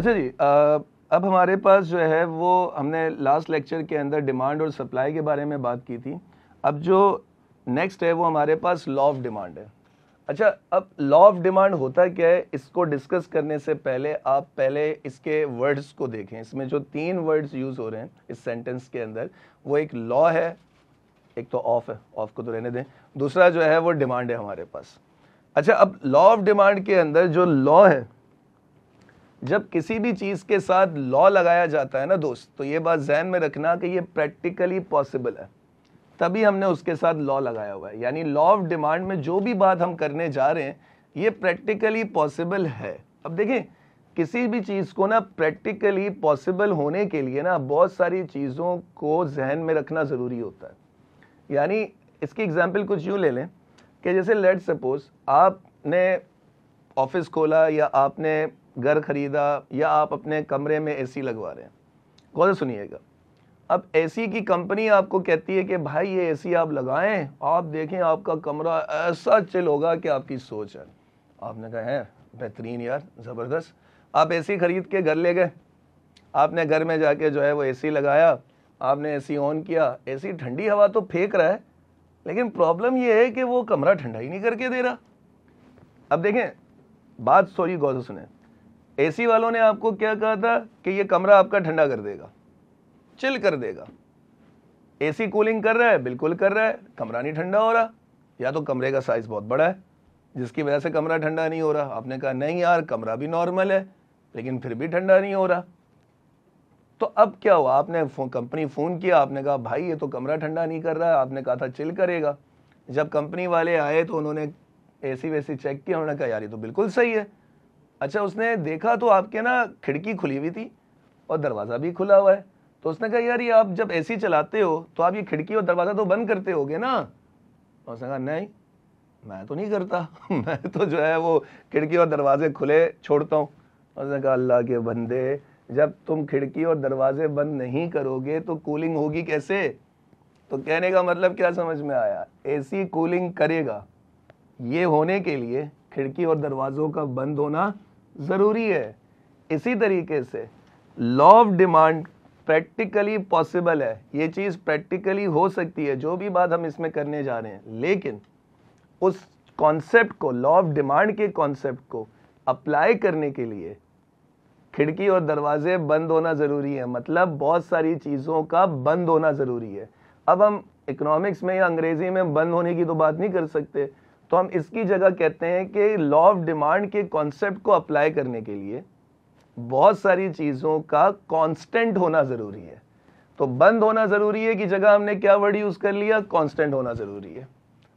अच्छा जी आ, अब हमारे पास जो है वो हमने लास्ट लेक्चर के अंदर डिमांड और सप्लाई के बारे में बात की थी अब जो नेक्स्ट है वो हमारे पास लॉ ऑफ डिमांड है अच्छा अब लॉ ऑफ डिमांड होता क्या है इसको डिस्कस करने से पहले आप पहले इसके वर्ड्स को देखें इसमें जो तीन वर्ड्स यूज़ हो रहे हैं इस सेंटेंस के अंदर वो एक लॉ है एक तो ऑफ है ऑफ को तो रहने दें दूसरा जो है वो डिमांड है हमारे पास अच्छा अब लॉ ऑफ डिमांड के अंदर जो लॉ है जब किसी भी चीज़ के साथ लॉ लगाया जाता है ना दोस्त तो ये बात जहन में रखना कि ये प्रैक्टिकली पॉसिबल है तभी हमने उसके साथ लॉ लगाया हुआ है यानी लॉ ऑफ डिमांड में जो भी बात हम करने जा रहे हैं ये प्रैक्टिकली पॉसिबल है अब देखें किसी भी चीज़ को ना प्रैक्टिकली पॉसिबल होने के लिए ना बहुत सारी चीज़ों को जहन में रखना ज़रूरी होता है यानी इसकी एग्ज़ाम्पल कुछ यूँ ले लें कि जैसे लेट सपोज़ आपने ऑफिस खोला या आपने घर खरीदा या आप अपने कमरे में एसी लगवा रहे हैं गौर सुनिएगा अब एसी की कंपनी आपको कहती है कि भाई ये एसी आप लगाएं आप देखें आपका कमरा ऐसा चिल होगा कि आपकी सोच है आपने कहा है बेहतरीन यार ज़बरदस्त आप एसी ख़रीद के घर ले गए आपने घर में जाके जो है वो एसी लगाया आपने एसी ऑन किया एसी ठंडी हवा तो फेंक रहा है लेकिन प्रॉब्लम ये है कि वो कमरा ठंडा ही नहीं करके दे रहा अब देखें बात सॉरी गौर सुने एसी वालों ने आपको क्या कहा था कि ये कमरा आपका ठंडा कर देगा चिल कर देगा एसी कूलिंग कर रहा है बिल्कुल कर रहा है कमरा नहीं ठंडा हो रहा या तो कमरे का साइज़ बहुत बड़ा है जिसकी वजह से कमरा ठंडा नहीं हो रहा आपने कहा नहीं यार कमरा भी नॉर्मल है लेकिन फिर भी ठंडा नहीं हो रहा तो अब क्या हुआ आपने कंपनी फ़ोन किया आपने कहा भाई ये तो कमरा ठंडा नहीं कर रहा है आपने कहा था चिल करेगा जब कंपनी वाले आए तो उन्होंने ए सी चेक किया उन्होंने कहा यार ये तो बिल्कुल सही है अच्छा उसने देखा तो आपके ना खिड़की खुली हुई थी और दरवाज़ा भी खुला हुआ है तो उसने कहा यार ये आप जब ए चलाते हो तो आप ये खिड़की और दरवाज़ा तो बंद करते होगे ना और उसने कहा नहीं मैं तो नहीं करता मैं तो जो है वो खिड़की और दरवाजे खुले छोड़ता हूँ उसने कहा अल्लाह के बंदे जब तुम खिड़की और दरवाजे बंद नहीं करोगे तो कूलिंग होगी कैसे तो कहने का मतलब क्या समझ में आया एसी कूलिंग करेगा ये होने के लिए खिड़की और दरवाज़ों का बंद होना ज़रूरी है इसी तरीके से law of demand practically possible है ये चीज़ प्रैक्टिकली हो सकती है जो भी बात हम इसमें करने जा रहे हैं लेकिन उस कॉन्सेप्ट को लॉ ऑफ डिमांड के कॉन्सेप्ट को अप्लाई करने के लिए खिड़की और दरवाजे बंद होना ज़रूरी है मतलब बहुत सारी चीज़ों का बंद होना ज़रूरी है अब हम इकोनॉमिक्स में या अंग्रेज़ी में बंद होने की तो बात नहीं कर सकते तो हम इसकी जगह कहते हैं कि लॉ ऑफ डिमांड के कॉन्सेप्ट को अप्लाई करने के लिए बहुत सारी चीज़ों का कांस्टेंट होना ज़रूरी है तो बंद होना ज़रूरी है कि जगह हमने क्या वर्ड यूज़ कर लिया कांस्टेंट होना ज़रूरी है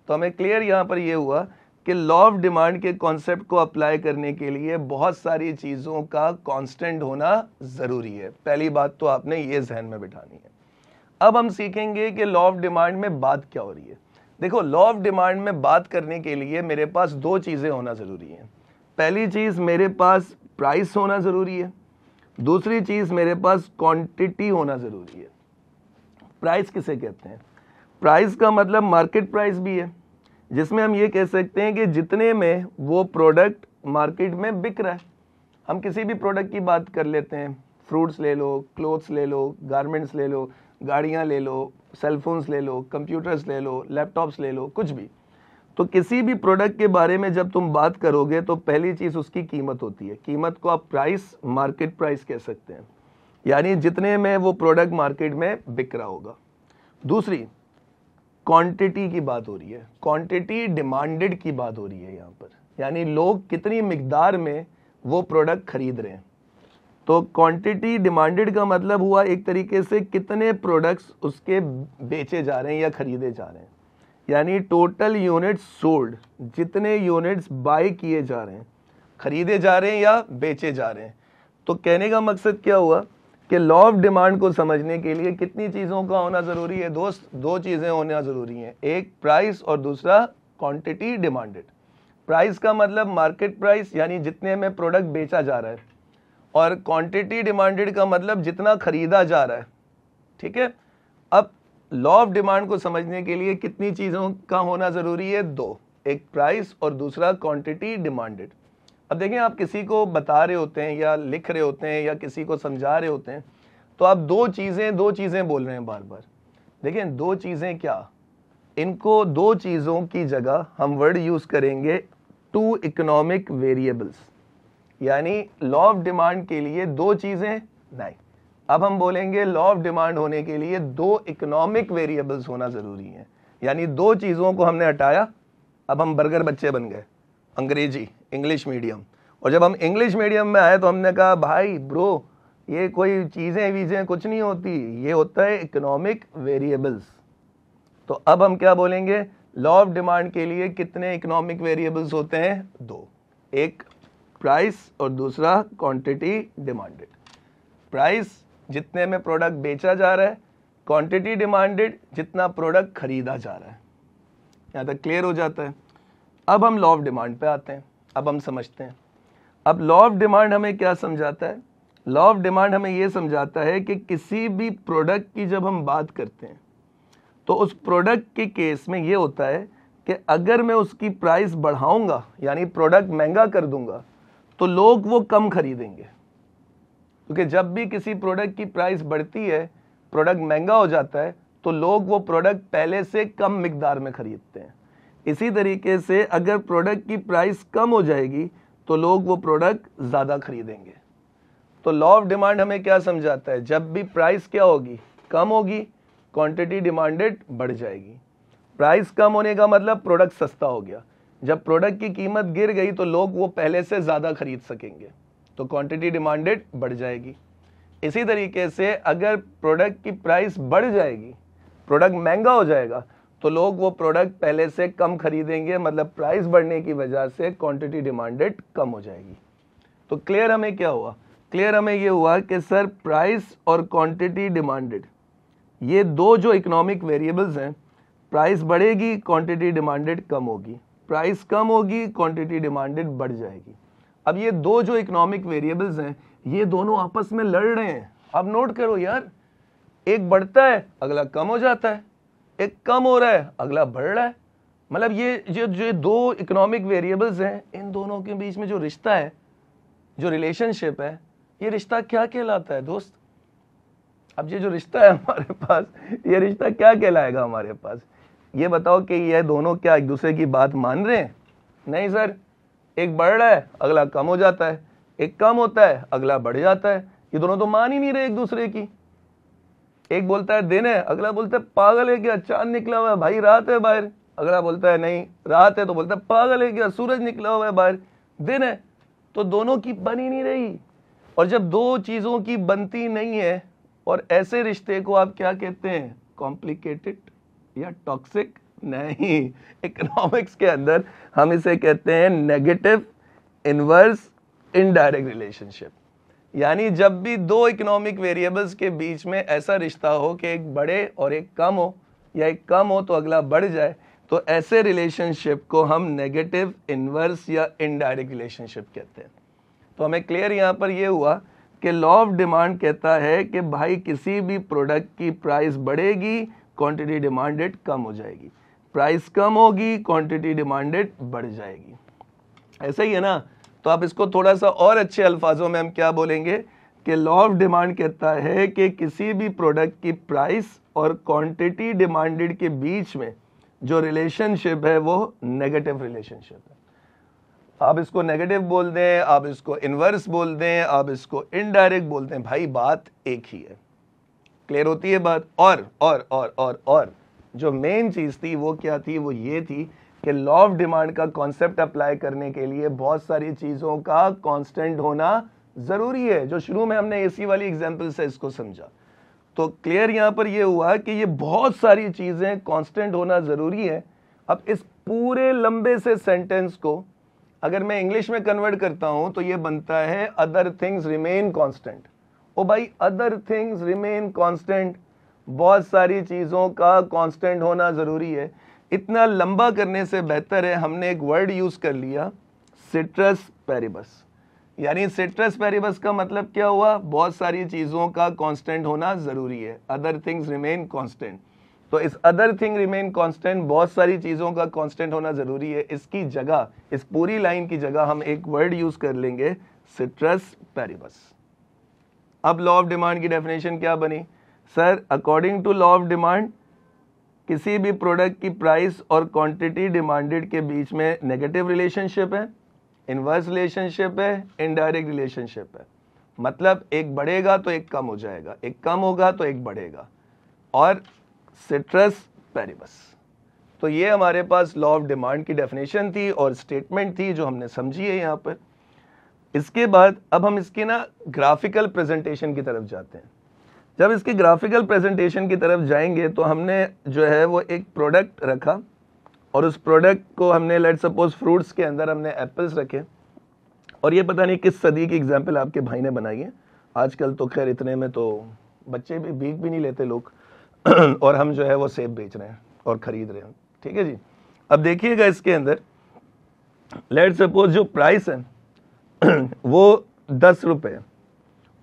तो हमें क्लियर यहां पर यह हुआ कि लॉ ऑफ डिमांड के कॉन्सेप्ट को अप्लाई करने के लिए बहुत सारी चीज़ों का कांस्टेंट होना ज़रूरी है पहली बात तो आपने ये जहन में बिठानी है अब हम सीखेंगे कि लॉ ऑफ डिमांड में बात क्या हो रही है देखो लॉ ऑफ डिमांड में बात करने के लिए मेरे पास दो चीज़ें होना ज़रूरी हैं पहली चीज़ मेरे पास प्राइस होना ज़रूरी है दूसरी चीज़ मेरे पास क्वांटिटी होना ज़रूरी है प्राइस किसे कहते हैं प्राइस का मतलब मार्केट प्राइस भी है जिसमें हम ये कह सकते हैं कि जितने में वो प्रोडक्ट मार्केट में बिक रहा है हम किसी भी प्रोडक्ट की बात कर लेते हैं फ्रूट्स ले लो क्लोथ्स ले लो गारमेंट्स ले लो गाड़ियाँ ले लो सेलफोन्स ले लो कंप्यूटर्स ले लो लैपटॉप्स ले लो कुछ भी तो किसी भी प्रोडक्ट के बारे में जब तुम बात करोगे तो पहली चीज़ उसकी कीमत होती है कीमत को आप प्राइस मार्केट प्राइस कह सकते हैं यानी जितने में वो प्रोडक्ट मार्केट में बिक रहा होगा दूसरी क्वांटिटी की बात हो रही है क्वांटिटी डिमांडेड की बात हो रही है यहाँ पर यानी लोग कितनी मकदार में वो प्रोडक्ट खरीद रहे हैं तो क्वांटिटी डिमांडेड का मतलब हुआ एक तरीके से कितने प्रोडक्ट्स उसके बेचे जा रहे हैं या ख़रीदे जा रहे हैं यानी टोटल यूनिट्स सोल्ड जितने यूनिट्स बाय किए जा रहे हैं ख़रीदे जा रहे हैं या बेचे जा रहे हैं तो कहने का मकसद क्या हुआ कि लॉ ऑफ डिमांड को समझने के लिए कितनी चीज़ों का होना ज़रूरी है दोस्त दो चीज़ें होना ज़रूरी हैं एक प्राइस और दूसरा क्वांटिटी डिमांडेड प्राइस का मतलब मार्केट प्राइस यानी जितने में प्रोडक्ट बेचा जा रहा है और क्वांटिटी डिमांडेड का मतलब जितना खरीदा जा रहा है ठीक है अब लॉ ऑफ डिमांड को समझने के लिए कितनी चीज़ों का होना ज़रूरी है दो एक प्राइस और दूसरा क्वांटिटी डिमांडेड अब देखें आप किसी को बता रहे होते हैं या लिख रहे होते हैं या किसी को समझा रहे होते हैं तो आप दो चीज़ें दो चीज़ें बोल रहे हैं बार बार देखें दो चीज़ें क्या इनको दो चीज़ों की जगह हम वर्ड यूज़ करेंगे टू इकोनॉमिक वेरिएबल्स यानी लॉ ऑफ डिमांड के लिए दो चीजें नहीं अब हम बोलेंगे लॉ ऑफ डिमांड होने के लिए दो इकोनॉमिक वेरिएबल्स होना जरूरी है यानी दो चीज़ों को हमने हटाया अब हम बर्गर बच्चे बन गए अंग्रेजी इंग्लिश मीडियम और जब हम इंग्लिश मीडियम में आए तो हमने कहा भाई ब्रो ये कोई चीज़ें वीज़ें कुछ नहीं होती ये होता है इकोनॉमिक वेरिएबल्स तो अब हम क्या बोलेंगे लॉ ऑफ डिमांड के लिए कितने इकोनॉमिक वेरिएबल्स होते हैं दो एक प्राइस और दूसरा क्वांटिटी डिमांडेड प्राइस जितने में प्रोडक्ट बेचा जा रहा है क्वांटिटी डिमांडेड जितना प्रोडक्ट खरीदा जा रहा है यहाँ तक क्लियर हो जाता है अब हम लॉ ऑफ डिमांड पे आते हैं अब हम समझते हैं अब लॉ ऑफ डिमांड हमें क्या समझाता है लॉ ऑफ डिमांड हमें यह समझाता है कि किसी भी प्रोडक्ट की जब हम बात करते हैं तो उस प्रोडक्ट के केस में ये होता है कि अगर मैं उसकी प्राइस बढ़ाऊंगा यानी प्रोडक्ट महंगा कर दूंगा तो लोग वो कम खरीदेंगे क्योंकि जब भी किसी प्रोडक्ट की प्राइस बढ़ती है प्रोडक्ट महंगा हो जाता है तो लोग वो प्रोडक्ट पहले से कम मकदार में ख़रीदते हैं इसी तरीके से अगर प्रोडक्ट की प्राइस कम हो जाएगी तो लोग वो प्रोडक्ट ज़्यादा खरीदेंगे तो लॉ ऑफ डिमांड हमें क्या समझाता है जब भी प्राइस क्या होगी कम होगी क्वांटिटी डिमांडेड बढ़ जाएगी प्राइस कम होने का मतलब प्रोडक्ट सस्ता हो गया जब प्रोडक्ट की कीमत गिर गई तो लोग वो पहले से ज़्यादा खरीद सकेंगे तो क्वांटिटी डिमांडेड बढ़ जाएगी इसी तरीके से अगर प्रोडक्ट की प्राइस बढ़ जाएगी प्रोडक्ट महंगा हो जाएगा तो लोग वो प्रोडक्ट पहले से कम खरीदेंगे मतलब प्राइस बढ़ने की वजह से क्वांटिटी डिमांडेड कम हो जाएगी तो क्लियर हमें क्या हुआ क्लियर हमें ये हुआ कि सर प्राइस और क्वांटिटी डिमांडेड ये दो जो इकोनॉमिक वेरिएबल्स हैं प्राइस बढ़ेगी क्वांटिटी डिमांडेड कम होगी प्राइस कम होगी क्वांटिटी डिमांडेड बढ़ जाएगी अब ये दो जो इकोनॉमिक वेरिएबल्स हैं ये दोनों आपस में लड़ रहे हैं अब नोट करो यार एक बढ़ता है अगला कम हो जाता है एक कम हो रहा है अगला बढ़ रहा है मतलब ये जो जो दो इकोनॉमिक वेरिएबल्स हैं इन दोनों के बीच में जो रिश्ता है जो रिलेशनशिप है ये रिश्ता क्या कहलाता है दोस्त अब ये जो रिश्ता है हमारे पास ये रिश्ता क्या कहलाएगा हमारे पास ये बताओ कि ये दोनों क्या एक दूसरे की बात मान रहे हैं नहीं सर एक बढ़ रहा है अगला कम हो जाता है एक कम होता है अगला बढ़ जाता है ये दोनों तो मान ही नहीं रहे एक दूसरे की एक बोलता है दिन है अगला बोलता है पागल है क्या चांद निकला हुआ है भाई रात है बाहर अगला बोलता है नहीं रात है तो बोलता है पागल है क्या सूरज निकला हुआ है बाहर दिन है तो दोनों की बनी नहीं रही और जब दो चीज़ों की बनती नहीं है और ऐसे रिश्ते को आप क्या कहते हैं कॉम्प्लिकेटेड या टॉक्सिक नहीं इकोनॉमिक्स के अंदर हम इसे कहते हैं नेगेटिव इनवर्स इनडायरेक्ट रिलेशनशिप यानी जब भी दो इकोनॉमिक वेरिएबल्स के बीच में ऐसा रिश्ता हो कि एक बड़े और एक कम हो या एक कम हो तो अगला बढ़ जाए तो ऐसे रिलेशनशिप को हम नेगेटिव इनवर्स या इनडायरेक्ट रिलेशनशिप कहते हैं तो हमें क्लियर यहाँ पर यह हुआ कि लॉ ऑफ डिमांड कहता है कि भाई किसी भी प्रोडक्ट की प्राइस बढ़ेगी क्वांटिटी डिमांडेड कम हो जाएगी प्राइस कम होगी क्वांटिटी डिमांडेड बढ़ जाएगी ऐसा ही है ना तो आप इसको थोड़ा सा और अच्छे अल्फाजों में हम क्या बोलेंगे कि लॉ ऑफ डिमांड कहता है कि किसी भी प्रोडक्ट की प्राइस और क्वांटिटी डिमांडेड के बीच में जो रिलेशनशिप है वो नेगेटिव रिलेशनशिप है आप इसको नेगेटिव बोल दें आप इसको इनवर्स बोल दें आप इसको इनडायरेक्ट बोल दें भाई बात एक ही है क्लियर होती है बात और और और और और जो मेन चीज़ थी वो क्या थी वो ये थी कि लॉ ऑफ डिमांड का कॉन्सेप्ट अप्लाई करने के लिए बहुत सारी चीज़ों का कांस्टेंट होना ज़रूरी है जो शुरू में हमने एसी वाली एग्जांपल से इसको समझा तो क्लियर यहां पर यह हुआ कि ये बहुत सारी चीज़ें कांस्टेंट होना ज़रूरी है अब इस पूरे लंबे से सेंटेंस को अगर मैं इंग्लिश में कन्वर्ट करता हूँ तो ये बनता है अदर थिंग्स रिमेन कॉन्स्टेंट ओ भाई अदर थिंग्स रिमेन कांस्टेंट बहुत सारी चीज़ों का कांस्टेंट होना ज़रूरी है इतना लंबा करने से बेहतर है हमने एक वर्ड यूज़ कर लिया सिट्रस पेरिबस यानी सिट्रस पेरिबस का मतलब क्या हुआ बहुत सारी चीज़ों का कांस्टेंट होना ज़रूरी है अदर थिंग्स रिमेन कांस्टेंट तो इस अदर थिंग रिमेन कांस्टेंट बहुत सारी चीज़ों का कांस्टेंट होना ज़रूरी है इसकी जगह इस पूरी लाइन की जगह हम एक वर्ड यूज़ कर लेंगे सिट्रस पेरिबस अब लॉ ऑफ डिमांड की डेफिनेशन क्या बनी sir according to law of demand किसी भी प्रोडक्ट की प्राइस और क्वांटिटी डिमांडेड के बीच में नेगेटिव रिलेशनशिप है इन्वर्स रिलेशनशिप है इनडायरेक्ट रिलेशनशिप है मतलब एक बढ़ेगा तो एक कम हो जाएगा एक कम होगा तो एक बढ़ेगा और सिट्रस पेरिबस तो ये हमारे पास लॉ ऑफ डिमांड की डेफिनेशन थी और स्टेटमेंट थी जो हमने समझी है यहाँ पर इसके बाद अब हम इसके ना ग्राफिकल प्रेजेंटेशन की तरफ जाते हैं जब इसके ग्राफिकल प्रेजेंटेशन की तरफ जाएंगे तो हमने जो है वो एक प्रोडक्ट रखा और उस प्रोडक्ट को हमने लेट सपोज फ्रूट्स के अंदर हमने एप्पल्स रखे और ये पता नहीं किस सदी की एग्जाम्पल आपके भाई ने बनाई है आजकल तो खैर इतने में तो बच्चे भी बीक भी नहीं लेते लोग और हम जो है वो सेब बेच रहे हैं और ख़रीद रहे हैं ठीक है जी अब देखिएगा इसके अंदर लेट सपोज जो प्राइस है वो दस रुपये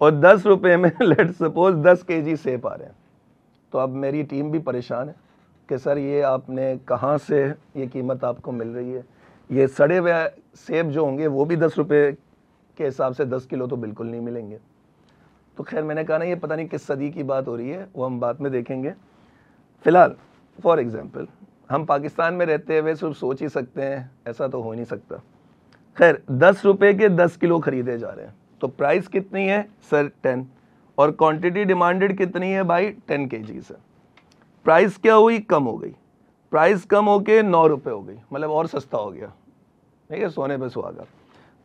और दस रुपये में लेट सपोज दस के जी सेब आ रहे हैं तो अब मेरी टीम भी परेशान है कि सर ये आपने कहाँ से ये कीमत आपको मिल रही है ये सड़े हुए सेब जो होंगे वो भी दस रुपये के हिसाब से दस किलो तो बिल्कुल नहीं मिलेंगे तो खैर मैंने कहा ना ये पता नहीं किस सदी की बात हो रही है वो हम बाद में देखेंगे फ़िलहाल फॉर एग्ज़ाम्पल हम पाकिस्तान में रहते हुए सिर्फ सोच ही सकते हैं ऐसा तो हो नहीं सकता खैर दस रुपये के दस किलो खरीदे जा रहे हैं तो प्राइस कितनी है सर टेन और क्वांटिटी डिमांडेड कितनी है भाई टेन के जी से प्राइस क्या हुई कम हो गई प्राइस कम हो के नौ रुपये हो गई मतलब और सस्ता हो गया ठीक है सोने पे सुहागा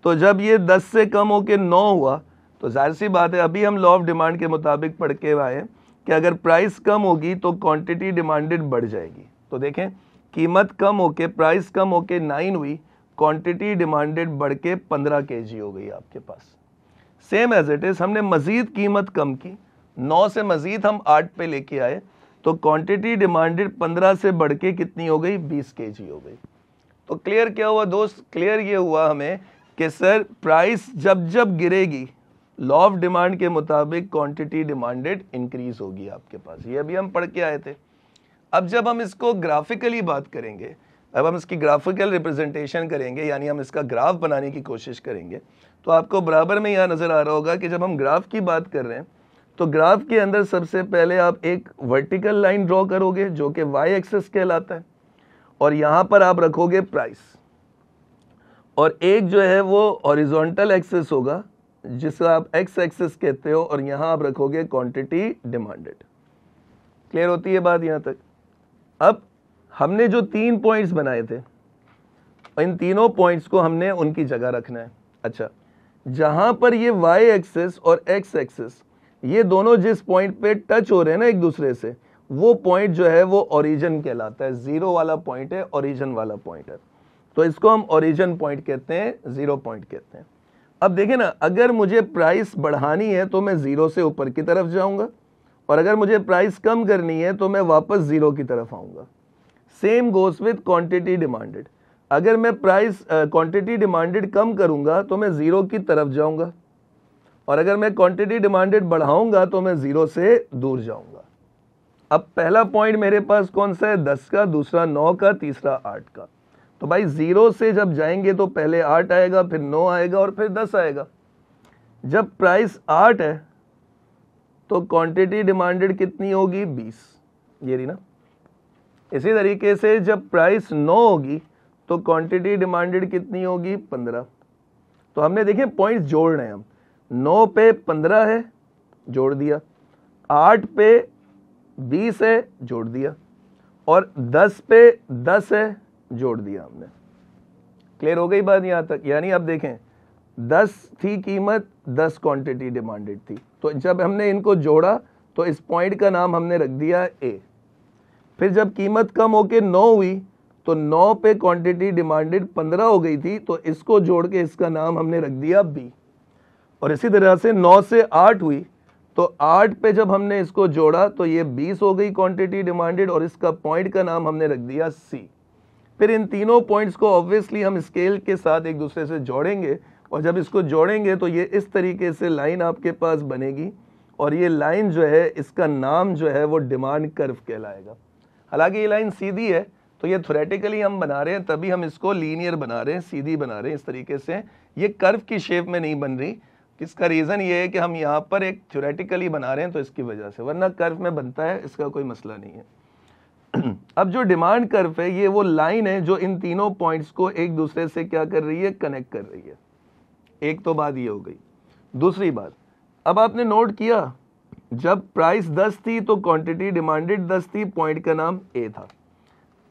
तो जब ये दस से कम हो के नौ हुआ तो जाहिर सी बात है अभी हम लॉ ऑफ डिमांड के मुताबिक पढ़ के आए कि अगर प्राइस कम होगी तो क्वांटिटी डिमांडेड बढ़ जाएगी तो देखें कीमत कम होके प्राइस कम होके नाइन हुई क्वांटिटी डिमांडेड बढ़ के पंद्रह के हो गई आपके पास सेम एज इट इज़ हमने मज़ीद कीमत कम की नौ से मज़ीद हम आठ पे लेके आए तो क्वांटिटी डिमांडेड पंद्रह से बढ़ के कितनी हो गई बीस के हो गई तो क्लियर क्या हुआ दोस्त क्लियर ये हुआ हमें कि सर प्राइस जब जब गिरेगी लॉ ऑफ डिमांड के मुताबिक क्वांटिटी डिमांडेड इंक्रीज होगी आपके पास ये अभी हम पढ़ के आए थे अब जब हम इसको ग्राफिकली बात करेंगे अब हम इसकी ग्राफिकल रिप्रेजेंटेशन करेंगे यानी हम इसका ग्राफ बनाने की कोशिश करेंगे तो आपको बराबर में यह नज़र आ रहा होगा कि जब हम ग्राफ की बात कर रहे हैं तो ग्राफ के अंदर सबसे पहले आप एक वर्टिकल लाइन ड्रॉ करोगे जो कि वाई एक्सेस कहलाता है और यहाँ पर आप रखोगे प्राइस और एक जो है वो ऑरिजोंटल एक्सेस होगा जिसे आप एक्स एक्सेस कहते हो और यहाँ आप रखोगे क्वांटिटी डिमांडेड क्लियर होती है बात यहाँ तक अब हमने जो तीन पॉइंट्स बनाए थे इन तीनों पॉइंट्स को हमने उनकी जगह रखना है अच्छा जहां पर ये वाई एक्सेस और एक्स एक्सेस ये दोनों जिस पॉइंट पे टच हो रहे हैं ना एक दूसरे से वो पॉइंट जो है वो ओरिजन कहलाता है जीरो वाला पॉइंट है ओरिजन वाला पॉइंट है तो इसको हम ओरिजिन पॉइंट कहते हैं जीरो पॉइंट कहते हैं अब देखें ना अगर मुझे प्राइस बढ़ानी है तो मैं जीरो से ऊपर की तरफ जाऊंगा और अगर मुझे प्राइस कम करनी है तो मैं वापस जीरो की तरफ आऊंगा same goes with quantity demanded अगर मैं प्राइस क्वांटिटी डिमांडेड कम करूंगा तो मैं ज़ीरो की तरफ जाऊंगा और अगर मैं क्वांटिटी डिमांडेड बढ़ाऊंगा तो मैं ज़ीरो से दूर जाऊंगा अब पहला पॉइंट मेरे पास कौन सा है दस का दूसरा नौ का तीसरा आठ का तो भाई ज़ीरो से जब जाएंगे तो पहले आठ आएगा फिर नौ आएगा और फिर दस आएगा जब प्राइस आठ है तो क्वांटिटी डिमांडेड कितनी होगी बीस ये रही ना इसी तरीके से जब प्राइस नौ होगी तो क्वांटिटी डिमांडेड कितनी होगी पंद्रह तो हमने देखिए पॉइंट जोड़ रहे हैं हम नौ पे पंद्रह है जोड़ दिया आठ पे बीस है जोड़ दिया और दस पे दस है जोड़ दिया हमने क्लियर हो गई बात यहाँ तक यानी आप देखें दस थी कीमत दस क्वांटिटी डिमांडेड थी तो जब हमने इनको जोड़ा तो इस पॉइंट का नाम हमने रख दिया ए फिर जब कीमत कम होकर नौ हुई तो नौ पे क्वांटिटी डिमांडेड पंद्रह हो गई थी तो इसको जोड़ के इसका नाम हमने रख दिया बी और इसी तरह से नौ से आठ हुई तो आठ पे जब हमने इसको जोड़ा तो ये बीस हो गई क्वांटिटी डिमांडेड और इसका पॉइंट का नाम हमने रख दिया सी फिर इन तीनों पॉइंट्स को ऑब्वियसली हम स्केल के साथ एक दूसरे से जोड़ेंगे और जब इसको जोड़ेंगे तो ये इस तरीके से लाइन आपके पास बनेगी और ये लाइन जो है इसका नाम जो है वो डिमांड कर्व कहलाएगा हालांकि ये लाइन सीधी है तो ये थोरेटिकली हम बना रहे हैं तभी हम इसको लीनियर बना रहे हैं सीधी बना रहे हैं इस तरीके से ये कर्व की शेप में नहीं बन रही इसका रीज़न ये है कि हम यहाँ पर एक थ्योरेटिकली बना रहे हैं तो इसकी वजह से वरना कर्व में बनता है इसका कोई मसला नहीं है अब जो डिमांड कर्व है ये वो लाइन है जो इन तीनों पॉइंट्स को एक दूसरे से क्या कर रही है कनेक्ट कर रही है एक तो बात ये हो गई दूसरी बात अब आपने नोट किया जब प्राइस दस थी तो क्वांटिटी डिमांडेड दस थी पॉइंट का नाम ए था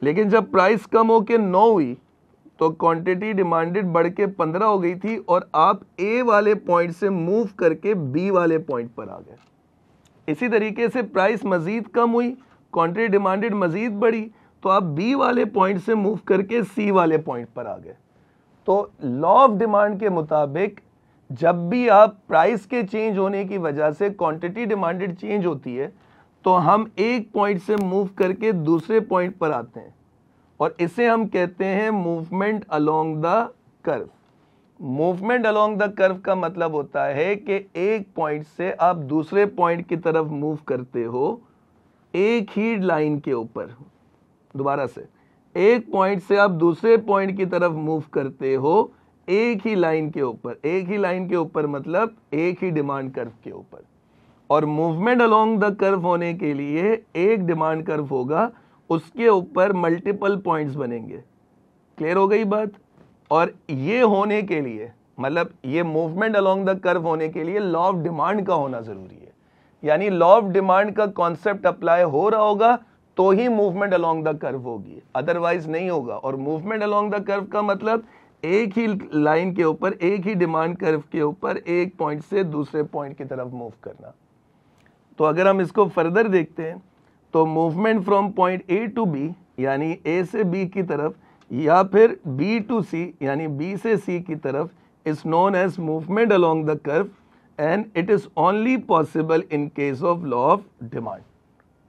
लेकिन जब प्राइस कम होकर नौ हुई तो क्वांटिटी डिमांडेड बढ़ के पंद्रह हो गई थी और आप ए वाले पॉइंट से मूव करके बी वाले पॉइंट पर आ गए इसी तरीके से प्राइस मज़ीद कम हुई क्वांटिटी डिमांडेड मज़ीद बढ़ी तो आप बी वाले पॉइंट से मूव करके सी वाले पॉइंट पर आ गए तो लॉ ऑफ डिमांड के मुताबिक जब भी आप प्राइस के चेंज होने की वजह से क्वांटिटी डिमांडेड चेंज होती है तो हम एक पॉइंट से मूव करके दूसरे पॉइंट पर आते हैं और इसे हम कहते हैं movement along the curve movement along the curve का मतलब होता है कि एक पॉइंट से आप दूसरे पॉइंट की तरफ मूव करते हो एक ही लाइन के ऊपर दोबारा से एक पॉइंट से आप दूसरे पॉइंट की तरफ मूव करते हो एक ही लाइन के ऊपर एक ही लाइन के ऊपर मतलब एक ही डिमांड कर्व के ऊपर और मूवमेंट अलोंग द कर्व होने के लिए एक डिमांड कर्व होगा उसके ऊपर मल्टीपल पॉइंट्स बनेंगे क्लियर हो गई बात और ये होने के लिए मतलब ये मूवमेंट अलोंग द कर्व होने के लिए लॉ ऑफ डिमांड का होना ज़रूरी है यानी लॉ ऑफ डिमांड का कॉन्सेप्ट अप्लाई हो रहा होगा तो ही मूवमेंट अलोंग द कर्व होगी अदरवाइज नहीं होगा और मूवमेंट अलोंग द कर्व का मतलब एक ही लाइन के ऊपर एक ही डिमांड कर्व के ऊपर एक पॉइंट से दूसरे पॉइंट की तरफ मूव करना तो अगर हम इसको फर्दर देखते हैं तो movement from point A to B यानी ए से बी की तरफ या फिर बी टू सी यानी बी से सी की तरफ is known as movement along the curve and it is only possible in case of law of demand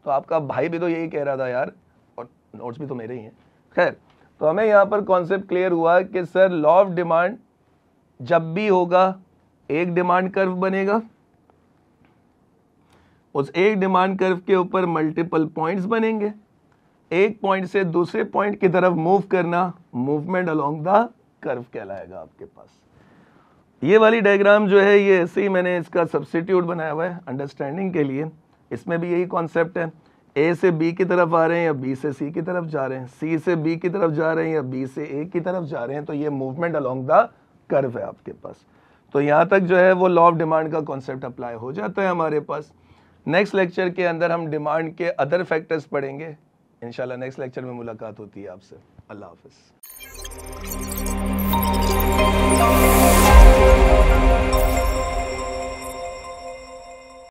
तो आपका भाई भी तो यही कह रहा था यार और नोट्स भी तो मेरे ही हैं खैर तो हमें यहाँ पर कॉन्सेप्ट क्लियर हुआ कि सर लॉ ऑफ डिमांड जब भी होगा एक डिमांड कर्व बनेगा उस एक डिमांड कर्व के ऊपर मल्टीपल पॉइंट्स बनेंगे एक पॉइंट से दूसरे पॉइंट की तरफ मूव करना मूवमेंट अलोंग द कर्व कहलाएगा आपके पास ये वाली डायग्राम जो है ये ऐसे ही मैंने इसका सब्सिट्यूट बनाया हुआ है अंडरस्टैंडिंग के लिए इसमें भी यही कॉन्सेप्ट है ए से बी की तरफ आ रहे हैं या बी से सी की तरफ जा रहे हैं सी से बी की तरफ जा रहे हैं या बी से ए की तरफ जा रहे हैं तो ये मूवमेंट अलोंग द कर्व है आपके पास तो यहाँ तक जो है वो लॉ ऑफ डिमांड का कॉन्सेप्ट अप्लाई हो जाता है हमारे पास नेक्स्ट लेक्चर के अंदर हम डिमांड के अदर फैक्टर्स पढ़ेंगे इंशाल्लाह नेक्स्ट लेक्चर में मुलाकात होती है आपसे अल्लाह हाफिज़